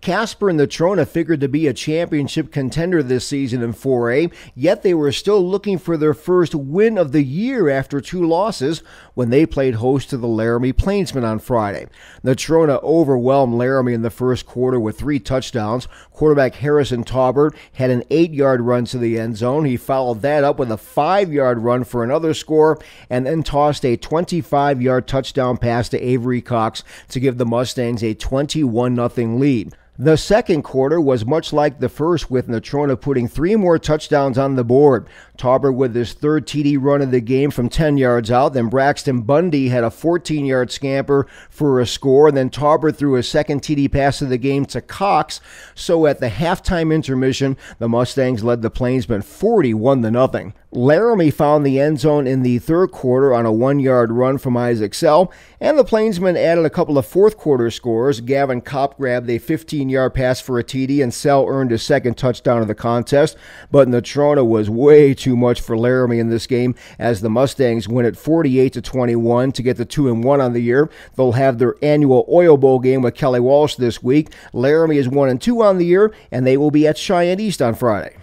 Casper and the Trona figured to be a championship contender this season in 4A, yet they were still looking for their first win of the year after two losses when they played host to the Laramie Plainsmen on Friday. The Trona overwhelmed Laramie in the first quarter with three touchdowns. Quarterback Harrison Taubert had an eight yard run to the end zone. He followed that up with a five yard run for another score and then tossed a 25 yard touchdown pass to Avery Cox to give the Mustangs a 21 0 lead. The second quarter was much like the first, with Natrona putting three more touchdowns on the board. Tauber with his third TD run of the game from 10 yards out. Then Braxton Bundy had a 14 yard scamper for a score. And then Tauber threw his second TD pass of the game to Cox. So at the halftime intermission, the Mustangs led the Plainsmen 41 to nothing. Laramie found the end zone in the third quarter on a one yard run from Isaac Sell, and the Plainsmen added a couple of fourth quarter scores. Gavin Kopp grabbed a 15 yard pass for a TD, and Sell earned his second touchdown of the contest. But Natrona was way too much for Laramie in this game as the Mustangs win at 48 to 21 to get the 2 and 1 on the year. They'll have their annual Oil Bowl game with Kelly Walsh this week. Laramie is 1 and 2 on the year, and they will be at Cheyenne East on Friday.